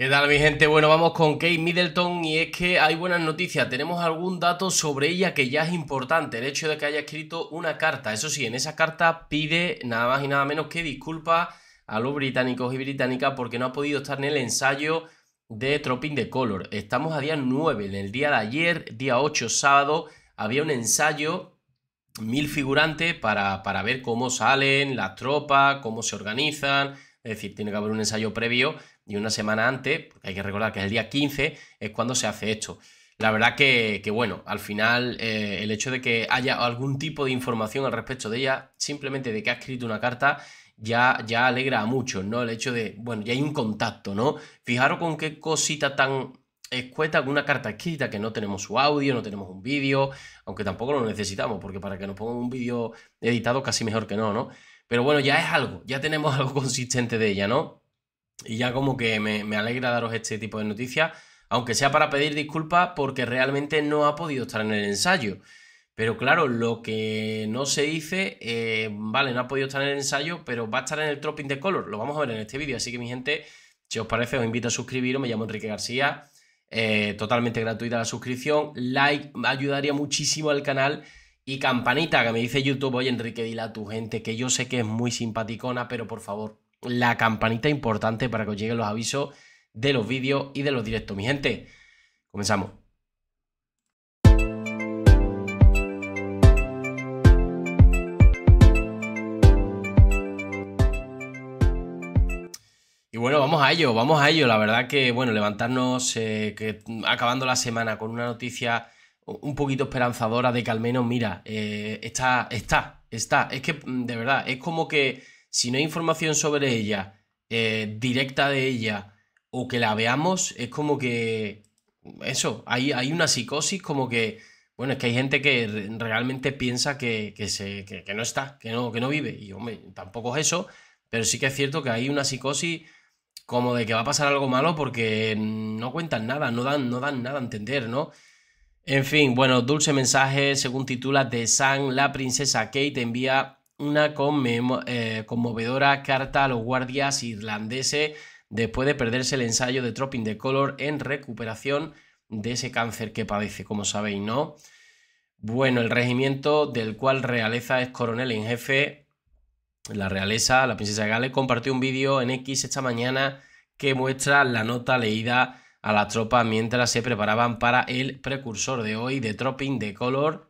¿Qué tal mi gente? Bueno, vamos con Kate Middleton y es que hay buenas noticias. Tenemos algún dato sobre ella que ya es importante, el hecho de que haya escrito una carta. Eso sí, en esa carta pide nada más y nada menos que disculpa a los británicos y británicas porque no ha podido estar en el ensayo de Tropping the Color. Estamos a día 9, en el día de ayer, día 8, sábado, había un ensayo, mil figurantes para, para ver cómo salen las tropas, cómo se organizan, es decir, tiene que haber un ensayo previo y una semana antes, hay que recordar que es el día 15, es cuando se hace esto. La verdad que, bueno, al final eh, el hecho de que haya algún tipo de información al respecto de ella, simplemente de que ha escrito una carta, ya, ya alegra a muchos, ¿no? El hecho de, bueno, ya hay un contacto, ¿no? Fijaros con qué cosita tan escueta una carta escrita que no tenemos su audio, no tenemos un vídeo, aunque tampoco lo necesitamos, porque para que nos pongan un vídeo editado casi mejor que no, ¿no? Pero bueno, ya es algo, ya tenemos algo consistente de ella, ¿no? Y ya como que me, alegra daros este tipo de noticias, aunque sea para pedir disculpas porque realmente no ha podido estar en el ensayo. Pero claro, lo que no se dice, eh, vale, no ha podido estar en el ensayo, pero va a estar en el Tropping de Color. Lo vamos a ver en este vídeo. Así que, mi gente, si os parece, os invito a suscribiros. Me llamo Enrique García. Eh, totalmente gratuita la suscripción. Like ayudaría muchísimo al canal. Y campanita, que me dice YouTube, oye Enrique, dile a tu gente que yo sé que es muy simpaticona, pero por favor, la campanita importante para que os lleguen los avisos de los vídeos y de los directos. Mi gente, comenzamos. Y bueno, vamos a ello, vamos a ello. La verdad que, bueno, levantarnos eh, acabando la semana con una noticia un poquito esperanzadora de que al menos, mira, eh, está, está, está. Es que, mm, de verdad, es como que si no hay información sobre ella, eh, directa de ella, o que la veamos, es como que... Eso, hay, hay una psicosis como que... Bueno, es que hay gente que realmente piensa que, se, no está, que no, que no vive. Y hombre, tampoco es eso, pero sí que es cierto que hay una psicosis como de que va a pasar algo malo porque no cuentan nada, no dan, no dan nada a entender, ¿no? En fin, bueno, dulce mensaje, según titula de sang la princesa Kate envía una eh, conmovedora carta a los guardias irlandeses después de perderse el ensayo de Tropping the Color en recuperación de ese cáncer que padece, como sabéis, ¿no? Bueno, el regimiento del cual Realeza es coronel en jefe, la Realeza, la Princesa Gales, compartió un vídeo en X esta mañana que muestra la nota leída a la tropa mientras se preparaban para el precursor de hoy de Tropping the Color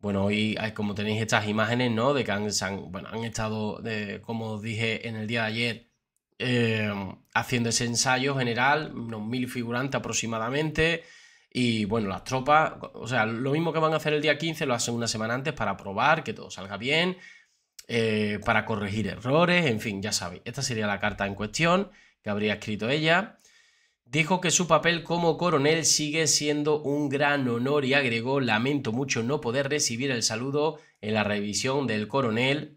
bueno, hoy como tenéis estas imágenes, ¿no? De que han, estado, como os dije en el día de ayer, eh, haciendo ese ensayo general, unos mil figurantes aproximadamente. Y bueno, las tropas, o sea, lo mismo que van a hacer el día 15, lo hacen una semana antes para probar que todo salga bien, eh, para corregir errores, en fin, ya sabéis. Esta sería la carta en cuestión que habría escrito ella. Dijo que su papel como coronel sigue siendo un gran honor y agregó, lamento mucho no poder recibir el saludo en la revisión del coronel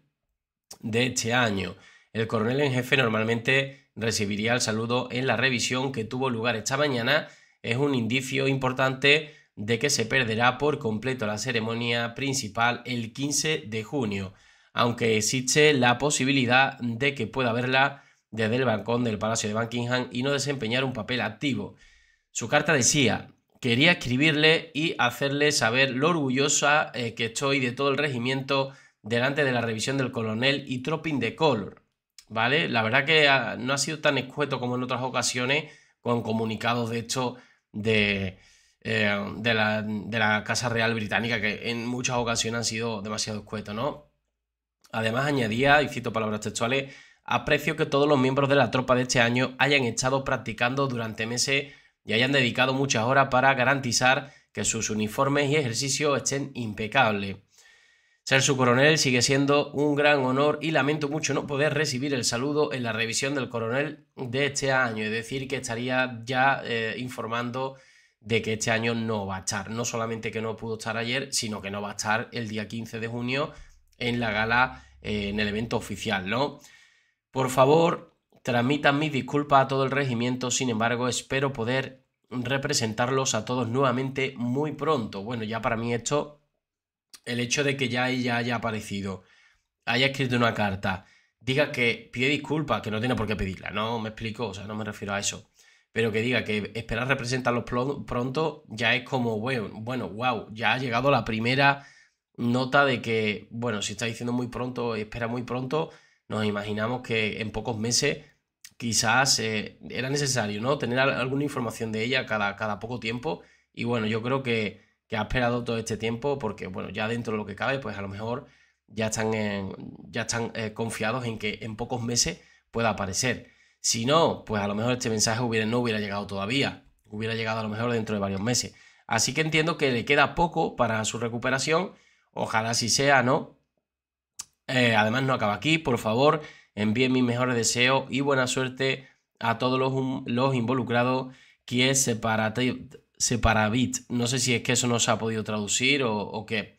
de este año. El coronel en jefe normalmente recibiría el saludo en la revisión que tuvo lugar esta mañana. Es un indicio importante de que se perderá por completo la ceremonia principal el 15 de junio, aunque existe la posibilidad de que pueda haberla desde el balcón del Palacio de Buckingham y no desempeñar un papel activo. Su carta decía, quería escribirle y hacerle saber lo orgullosa eh, que estoy de todo el regimiento delante de la revisión del coronel y troping de Color. ¿Vale? La verdad que no ha sido tan escueto como en otras ocasiones con comunicados de hecho de, eh, de, la, Casa Real Británica, que en muchas ocasiones han sido demasiado escuetos, ¿no? Además añadía, y cito palabras textuales, aprecio que todos los miembros de la tropa de este año hayan estado practicando durante meses y hayan dedicado muchas horas para garantizar que sus uniformes y ejercicios estén impecables. Ser su coronel sigue siendo un gran honor y lamento mucho no poder recibir el saludo en la revisión del coronel de este año, es decir, que estaría ya eh, informando de que este año no va a estar. No solamente que no pudo estar ayer, sino que no va a estar el día 15 de junio en la gala, eh, en el evento oficial, ¿no? Por favor, transmitan mis disculpas a todo el regimiento, sin embargo, espero poder representarlos a todos nuevamente muy pronto. Bueno, ya para mí esto, el hecho de que ya ella haya aparecido, haya escrito una carta, diga que pide disculpas, que no tiene por qué pedirla, no me explico, o sea, no me refiero a eso. Pero que diga que esperar representarlos pronto ya es como, bueno, bueno, wow, ya ha llegado la primera nota de que, bueno, si está diciendo muy pronto, espera muy pronto, nos imaginamos que en pocos meses quizás eh, era necesario, ¿no? Tener alguna información de ella cada, cada poco tiempo. Y bueno, yo creo que, ha esperado todo este tiempo porque, bueno, ya dentro de lo que cabe, pues a lo mejor ya están, ya están eh, confiados en que en pocos meses pueda aparecer. Si no, pues a lo mejor este mensaje hubiera, no hubiera llegado todavía. Hubiera llegado a lo mejor dentro de varios meses. Así que entiendo que le queda poco para su recuperación. Ojalá si sea, ¿no? Eh, además no acaba aquí, por favor, envíen mis mejores deseos y buena suerte a todos los, involucrados que es Separabit. No sé si es que eso no se ha podido traducir o, qué.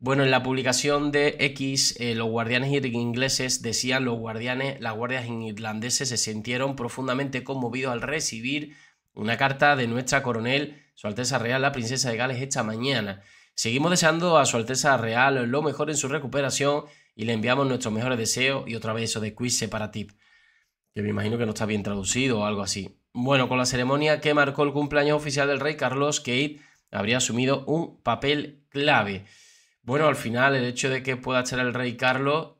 Bueno, en la publicación de X, eh, los guardianes ingleses decían los guardianes, las guardias irlandeses se sintieron profundamente conmovidos al recibir una carta de nuestra coronel, Su Alteza Real, la Princesa de Gales, esta mañana. Seguimos deseando a Su Alteza Real lo mejor en su recuperación y le enviamos nuestros mejores deseos y otra vez eso de quiz tip que me imagino que no está bien traducido o algo así. Bueno, con la ceremonia que marcó el cumpleaños oficial del rey Carlos, Kate habría asumido un papel clave. Bueno, al final el hecho de que pueda estar el rey Carlos,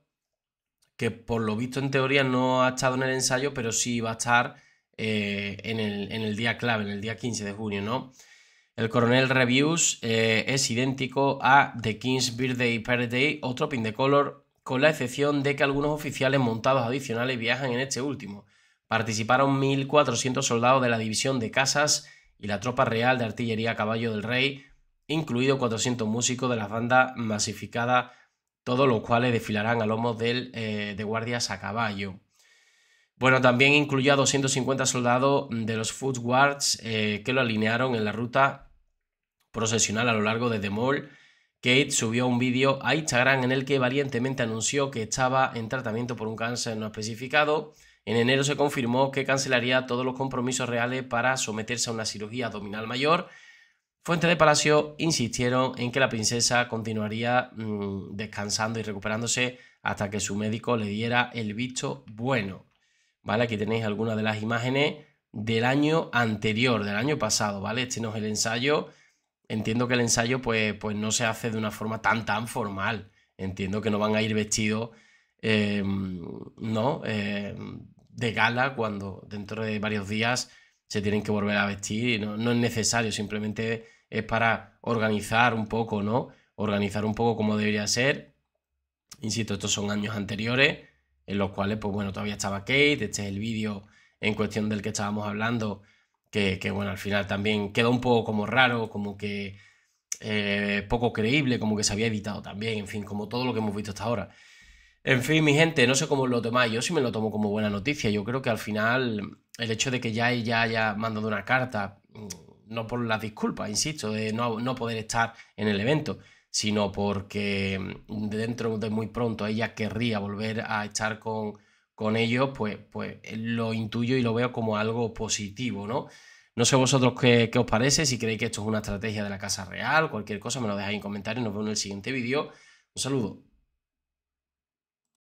que por lo visto en teoría no ha estado en el ensayo, pero sí va a estar eh, en, el, día clave, en el día 15 de junio, ¿no? El coronel Reviews eh, es idéntico a The King's Birthday Parade, otro pin de color con la excepción de que algunos oficiales montados adicionales viajan en este último. Participaron 1.400 soldados de la División de Casas y la Tropa Real de Artillería Caballo del Rey, incluido 400 músicos de la banda masificada, todos los cuales desfilarán a lomos del, eh, de guardias a caballo. Bueno, también incluía 250 soldados de los Foot Guards eh, que lo alinearon en la ruta procesional a lo largo de Demol. Kate subió un vídeo a Instagram en el que valientemente anunció que estaba en tratamiento por un cáncer no especificado. En enero se confirmó que cancelaría todos los compromisos reales para someterse a una cirugía abdominal mayor. Fuentes de Palacio insistieron en que la princesa continuaría mm, descansando y recuperándose hasta que su médico le diera el visto bueno. ¿Vale? Aquí tenéis algunas de las imágenes del año anterior, del año pasado, ¿vale? Este no es el ensayo, entiendo que el ensayo pues, pues no se hace de una forma tan, tan formal. Entiendo que no van a ir vestidos, em, ¿no? Em, de gala cuando dentro de varios días se tienen que volver a vestir y no, no, es necesario, simplemente es para organizar un poco, ¿no? Organizar un poco como debería ser. Insisto, estos son años anteriores en los cuales, pues bueno, todavía estaba Kate, este es el vídeo en cuestión del que estábamos hablando, que, bueno, al final también quedó un poco como raro, como que eh, poco creíble, como que se había evitado también, en fin, como todo lo que hemos visto hasta ahora. En fin, mi gente, no sé cómo lo tomáis, yo sí me lo tomo como buena noticia, yo creo que al final el hecho de que ya ella haya mandado una carta, mm, no por las disculpas, insisto, de no, no poder estar en el evento, sino porque mm, dentro de muy pronto ella querría volver a estar con con ello, pues, pues eh, lo intuyo y lo veo como algo positivo, ¿no? No sé vosotros qué, qué os parece, si creéis que esto es una estrategia de la Casa Real, cualquier cosa me lo dejáis en comentarios, nos vemos en el siguiente vídeo. Un saludo.